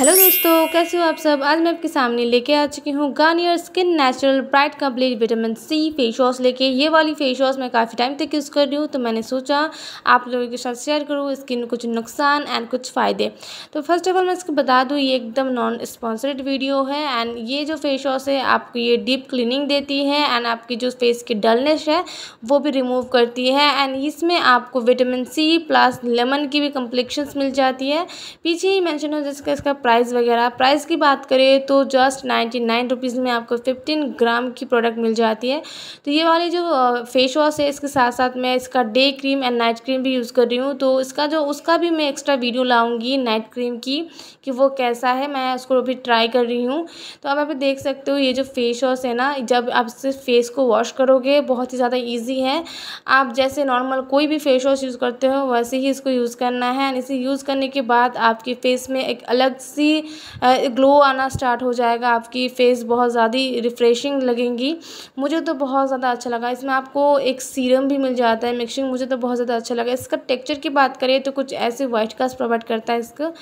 hello दोस्तों कैसे हो आप सब आज मैं आपके सामने लेके आ चुकी हूँ Garnier skin natural bright complete vitamin C face wash लेके ये वाली फेस वॉश मैं काफ़ी टाइम तक यूज़ कर रही हूँ तो मैंने सोचा आप लोगों के साथ शेयर करूँ स्किन कुछ नुकसान एंड कुछ फ़ायदे तो फर्स्ट ऑफ ऑल मैं इसको बता दूँ ये एकदम नॉन स्पॉन्सर्ड वीडियो है एंड ये जो फेस वॉश है आपको ये डीप क्लिनिंग देती है एंड आपकी जो फेस की डलनेस है वो भी रिमूव करती है एंड इसमें आपको विटामिन सी प्लस लेमन की भी कम्प्लेक्शंस मिल जाती है पीछे ही मैंशन हो जिसका इसका प्राइस वगैरह प्राइस की बात करें तो जस्ट नाइन्टी नाइन रुपीज़ में आपको फिफ्टीन ग्राम की प्रोडक्ट मिल जाती है तो ये वाली जो फेस वॉश है इसके साथ साथ मैं इसका day cream and night cream भी यूज़ कर रही हूँ तो इसका जो उसका भी मैं एक्स्ट्रा वीडियो लाऊँगी नाइट क्रीम की कि वो कैसा है मैं उसको अभी ट्राई कर रही हूँ तो आप अभी देख सकते हो ये जो फेस वॉश है ना जब आप सिर्फ फेस को वॉश करोगे बहुत ही ज़्यादा ईजी है आप जैसे नॉर्मल कोई भी फेस वॉश यूज़ करते हो वैसे ही इसको यूज़ करना है एंड इसे यूज़ करने के बाद आपके फेस में एक अलग सी सी ग्लो आना स्टार्ट हो जाएगा आपकी फ़ेस बहुत ज़्यादा रिफ़्रेशिंग लगेंगी मुझे तो बहुत ज़्यादा अच्छा लगा इसमें आपको एक सीरम भी मिल जाता है मिक्सिंग मुझे तो बहुत ज़्यादा अच्छा लगा इसका टेक्चर की बात करें तो कुछ ऐसे व्हाइट कास्ट प्रोवाइड करता है इसका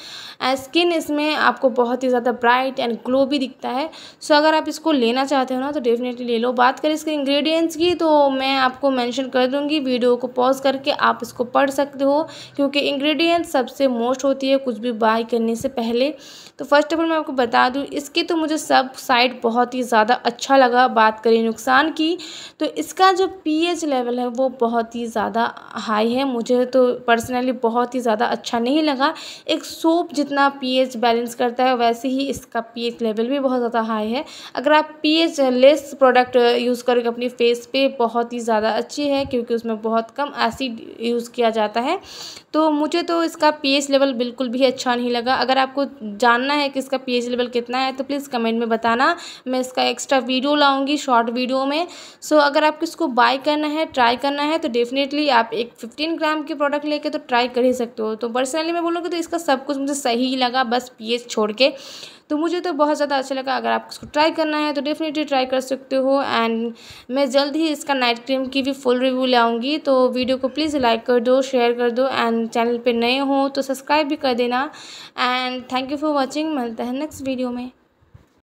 स्किन इसमें आपको बहुत ही ज़्यादा ब्राइट एंड ग्लो भी दिखता है सो अगर आप इसको लेना चाहते हो ना तो डेफिनेटली ले लो बात करें इसके इंग्रेडिएंट्स की तो मैं आपको मेंशन कर दूंगी वीडियो को पॉज करके आप इसको पढ़ सकते हो क्योंकि इंग्रेडिएंट्स सबसे मोस्ट होती है कुछ भी बाय करने से पहले तो फर्स्ट ऑफ ऑल मैं आपको बता दूँ इसके तो मुझे सब साइड बहुत ही ज़्यादा अच्छा लगा बात करें नुकसान की तो इसका जो पीएच लेवल है वो बहुत ही ज़्यादा हाई है मुझे तो पर्सनली बहुत ही ज़्यादा अच्छा नहीं लगा एक सोप जितना पीएच बैलेंस करता है वैसे ही इसका पीएच लेवल भी बहुत ज़्यादा हाई है अगर आप पी लेस प्रोडक्ट यूज़ करोगे अपने फेस पे बहुत ही ज़्यादा अच्छी है क्योंकि उसमें बहुत कम एसिड यूज़ किया जाता है तो मुझे तो इसका पी लेवल बिल्कुल भी अच्छा नहीं लगा अगर आपको जानना है कि इसका पी लेवल कितना है तो प्लीज़ कमेंट में बताना मैं इसका एक्स्ट्रा वीडियो लाऊंगी शॉर्ट वीडियो में सो so, अगर आपको इसको बाय करना है ट्राई करना है तो डेफिनेटली आप एक फिफ्टीन ग्राम के प्रोडक्ट लेके तो ट्राई कर ही सकते हो तो पर्सनली मैं बोलूँगी तो इसका सब कुछ मुझे सही लगा बस पी छोड़ के तो मुझे तो बहुत ज़्यादा अच्छा लगा अगर आप उसको ट्राई करना है तो डेफिनेटली ट्राई कर सकते हो एंड मैं जल्द ही इसका नाइट क्रीम की भी फुल रिव्यू लाऊंगी तो वीडियो को प्लीज़ लाइक कर दो शेयर कर दो एंड चैनल पर नए हो तो सब्सक्राइब भी कर देना and thank you for watching मिलते हैं नेक्स्ट वीडियो में